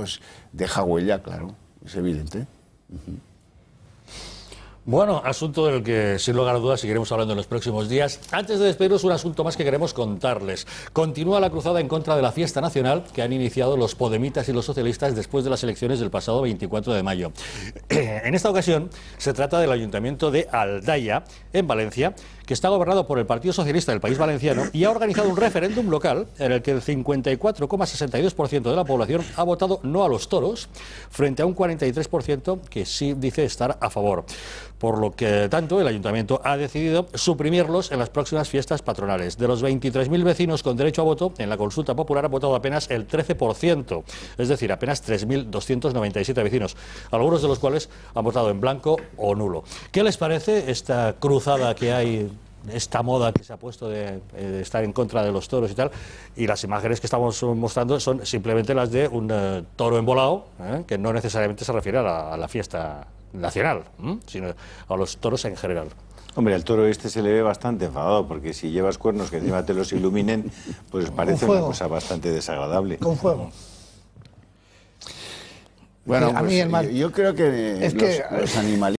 pues deja huella, claro, es evidente. Bueno, asunto del que sin lugar a dudas seguiremos hablando en los próximos días. Antes de despedirnos, un asunto más que queremos contarles. Continúa la cruzada en contra de la fiesta nacional que han iniciado los podemitas y los socialistas después de las elecciones del pasado 24 de mayo. en esta ocasión se trata del ayuntamiento de Aldaya, en Valencia, que está gobernado por el Partido Socialista del País Valenciano y ha organizado un referéndum local en el que el 54,62% de la población ha votado no a los toros, frente a un 43% que sí dice estar a favor por lo que tanto el ayuntamiento ha decidido suprimirlos en las próximas fiestas patronales. De los 23.000 vecinos con derecho a voto, en la consulta popular ha votado apenas el 13%, es decir, apenas 3.297 vecinos, algunos de los cuales han votado en blanco o nulo. ¿Qué les parece esta cruzada que hay esta moda que se ha puesto de, eh, estar en contra de los toros y tal, y las imágenes que estamos mostrando son simplemente las de un eh, toro embolado, eh, que no necesariamente se refiere a la fiesta nacional, sino a los toros en general. Hombre, al toro este se le ve bastante enfadado, porque si llevas cuernos que encima te los iluminen, pues parece una cosa bastante desagradable. Con fuego. Bueno, eh, a mí pues, el yo, creo que, los, que... los animales...